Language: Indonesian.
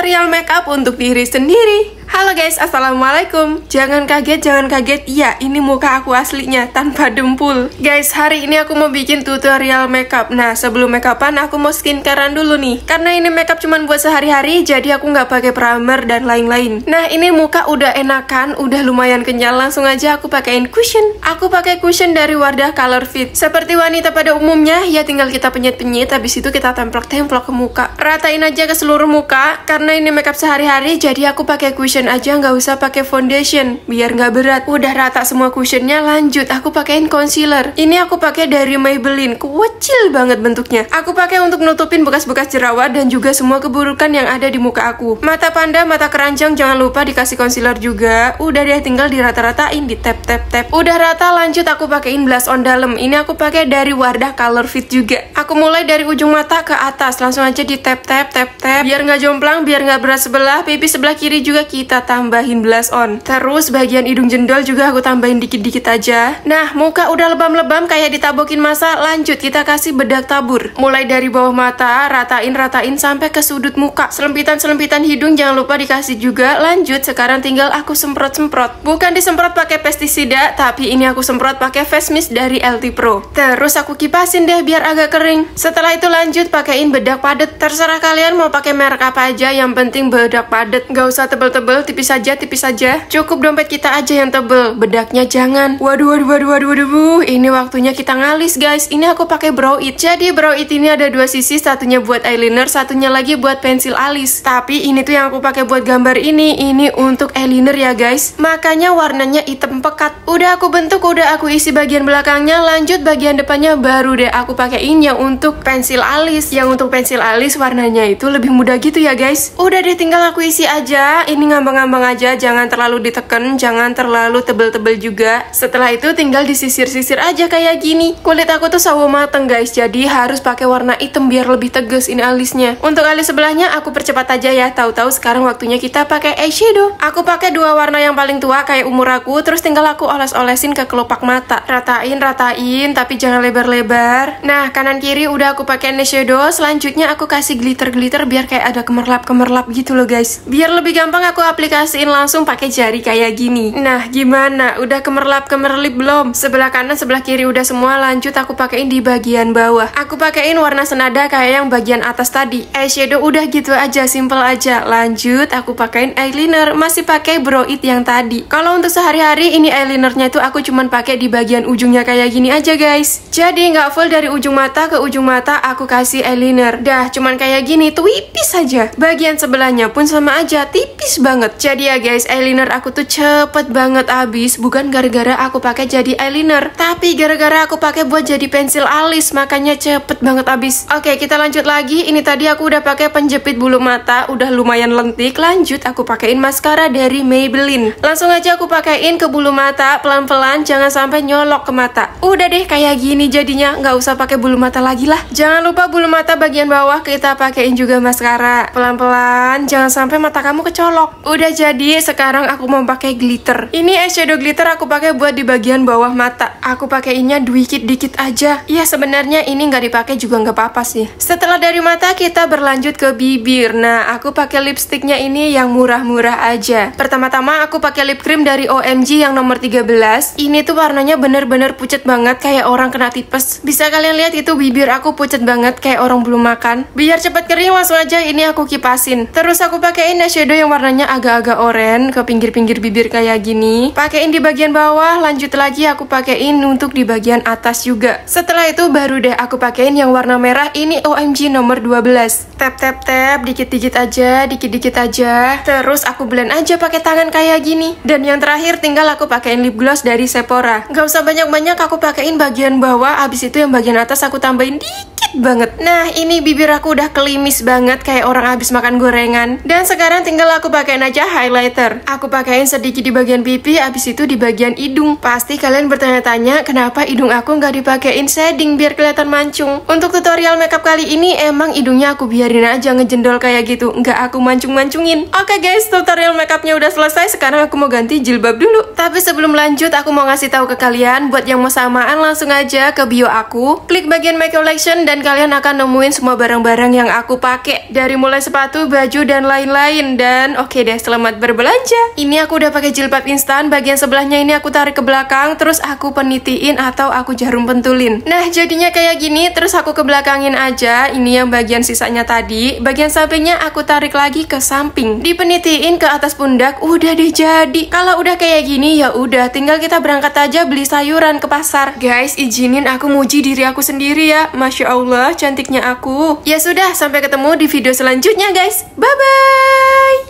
tutorial makeup untuk diri sendiri. Halo guys, Assalamualaikum Jangan kaget, jangan kaget Iya, ini muka aku aslinya, tanpa dempul Guys, hari ini aku mau bikin tutorial makeup Nah, sebelum makeupan, aku mau skincarean dulu nih Karena ini makeup cuma buat sehari-hari Jadi aku nggak pakai primer dan lain-lain Nah, ini muka udah enakan Udah lumayan kenyal, langsung aja aku pakein cushion Aku pakai cushion dari Wardah Color Fit Seperti wanita pada umumnya Ya tinggal kita penyet-penyet Habis itu kita templok-templok ke muka Ratain aja ke seluruh muka Karena karena ini makeup sehari-hari jadi aku pakai cushion aja nggak usah pakai foundation biar nggak berat udah rata semua cushionnya lanjut aku pakaiin concealer ini aku pakai dari Maybelline kecil banget bentuknya aku pakai untuk nutupin bekas-bekas jerawat dan juga semua keburukan yang ada di muka aku mata panda mata keranjang jangan lupa dikasih concealer juga udah deh tinggal dirata-ratain di tap tap tap udah rata lanjut aku pakaiin blush on dalam ini aku pakai dari Wardah Color Fit juga aku mulai dari ujung mata ke atas langsung aja di tap tap tap tap biar nggak jomplang biar biar nggak berat sebelah, pipi sebelah kiri juga kita tambahin blush on. Terus bagian hidung jendol juga aku tambahin dikit-dikit aja. Nah, muka udah lebam-lebam kayak ditabokin masa, lanjut kita kasih bedak tabur. Mulai dari bawah mata, ratain-ratain sampai ke sudut muka. Selempitan-selempitan hidung jangan lupa dikasih juga. Lanjut, sekarang tinggal aku semprot-semprot. Bukan disemprot pakai pestisida, tapi ini aku semprot pakai face mist dari LT Pro. Terus aku kipasin deh biar agak kering. Setelah itu lanjut pakaiin bedak padat. Terserah kalian mau pakai merek apa aja yang yang penting bedak padat, nggak usah tebel-tebel, tipis saja, tipis saja. Cukup dompet kita aja yang tebel, bedaknya jangan. Waduh, waduh, waduh, waduh, waduh, ini waktunya kita ngalis guys. Ini aku pakai brow it. Jadi brow it ini ada dua sisi, satunya buat eyeliner, satunya lagi buat pensil alis. Tapi ini tuh yang aku pakai buat gambar ini, ini untuk eyeliner ya guys. Makanya warnanya hitam pekat. Udah aku bentuk, udah aku isi bagian belakangnya, lanjut bagian depannya baru deh aku pakai ini yang untuk pensil alis. Yang untuk pensil alis warnanya itu lebih mudah gitu ya guys. Udah deh tinggal aku isi aja Ini ngambang-ngambang aja Jangan terlalu diteken Jangan terlalu tebel-tebel juga Setelah itu tinggal disisir-sisir aja kayak gini Kulit aku tuh sawo mateng guys Jadi harus pakai warna hitam biar lebih tegas ini alisnya Untuk alis sebelahnya aku percepat aja ya Tahu-tahu sekarang waktunya kita pakai eyeshadow Aku pakai dua warna yang paling tua kayak umur aku Terus tinggal aku oles-olesin ke kelopak mata Ratain, ratain Tapi jangan lebar-lebar Nah kanan kiri udah aku pakai eyeshadow Selanjutnya aku kasih glitter-glitter biar kayak ada kemerlap-kemerlap overlap gitu loh guys. Biar lebih gampang aku aplikasiin langsung pakai jari kayak gini. Nah, gimana? Udah kemerlap-kemerlip belum? Sebelah kanan, sebelah kiri udah semua, lanjut aku pakein di bagian bawah. Aku pakein warna senada kayak yang bagian atas tadi. Eyeshadow udah gitu aja, simple aja. Lanjut, aku pakein eyeliner, masih pakai brow it yang tadi. Kalau untuk sehari-hari, ini eyelinernya itu aku cuman pakai di bagian ujungnya kayak gini aja guys. Jadi nggak full dari ujung mata ke ujung mata, aku kasih eyeliner. Dah, cuman kayak gini, tuh wipis aja. Bagian bagian sebelahnya pun sama aja, tipis banget. Jadi ya guys, eyeliner aku tuh cepet banget habis, bukan gara-gara aku pakai jadi eyeliner, tapi gara-gara aku pakai buat jadi pensil alis, makanya cepet banget habis. Oke, kita lanjut lagi. Ini tadi aku udah pakai penjepit bulu mata, udah lumayan lentik. Lanjut aku pakaiin maskara dari Maybelline. Langsung aja aku pakaiin ke bulu mata, pelan-pelan, jangan sampai nyolok ke mata. Udah deh, kayak gini jadinya, nggak usah pakai bulu mata lagi lah. Jangan lupa bulu mata bagian bawah kita pakaiin juga maskara, pelan-pelan jangan sampai mata kamu kecolok. Udah jadi, sekarang aku mau pakai glitter. Ini eyeshadow glitter aku pakai buat di bagian bawah mata. Aku pakainya dikit-dikit aja. Iya, sebenarnya ini nggak dipakai juga nggak apa-apa sih. Setelah dari mata, kita berlanjut ke bibir. Nah, aku pakai lipstiknya ini yang murah-murah aja. Pertama-tama aku pakai lip cream dari OMG yang nomor 13. Ini tuh warnanya bener-bener pucet banget kayak orang kena tipes. Bisa kalian lihat itu bibir aku pucet banget kayak orang belum makan. Biar cepat kering langsung aja ini aku kipasi asin. Terus aku pakein eyeshadow yang warnanya agak-agak oranye ke pinggir-pinggir bibir kayak gini. Pakein di bagian bawah, lanjut lagi aku pakein untuk di bagian atas juga. Setelah itu baru deh aku pakein yang warna merah ini OMG nomor 12. Tap tap tap, dikit-dikit aja, dikit-dikit aja. Terus aku blend aja pakai tangan kayak gini. Dan yang terakhir tinggal aku pakein lip gloss dari Sephora. Gak usah banyak-banyak aku pakein bagian bawah, abis itu yang bagian atas aku tambahin dikit sakit banget. Nah, ini bibir aku udah kelimis banget kayak orang habis makan gorengan. Dan sekarang tinggal aku pakaiin aja highlighter. Aku pakaiin sedikit di bagian pipi, abis itu di bagian hidung. Pasti kalian bertanya-tanya kenapa hidung aku nggak dipakein shading biar kelihatan mancung. Untuk tutorial makeup kali ini, emang hidungnya aku biarin aja ngejendol kayak gitu. Nggak aku mancung-mancungin. Oke guys, tutorial makeupnya udah selesai. Sekarang aku mau ganti jilbab dulu. Tapi sebelum lanjut, aku mau ngasih tahu ke kalian buat yang mau samaan langsung aja ke bio aku. Klik bagian my collection dan dan kalian akan nemuin semua barang-barang yang aku pakai dari mulai sepatu, baju dan lain-lain dan oke okay deh selamat berbelanja. Ini aku udah pakai jilbab instan, bagian sebelahnya ini aku tarik ke belakang terus aku penitiin atau aku jarum pentulin. Nah, jadinya kayak gini terus aku ke belakangin aja. Ini yang bagian sisanya tadi, bagian sampingnya aku tarik lagi ke samping. Dipenitiin ke atas pundak, udah deh jadi. Kalau udah kayak gini ya udah tinggal kita berangkat aja beli sayuran ke pasar. Guys, izinin aku muji diri aku sendiri ya. Masya Allah Allah, cantiknya aku. Ya sudah, sampai ketemu di video selanjutnya guys. Bye-bye!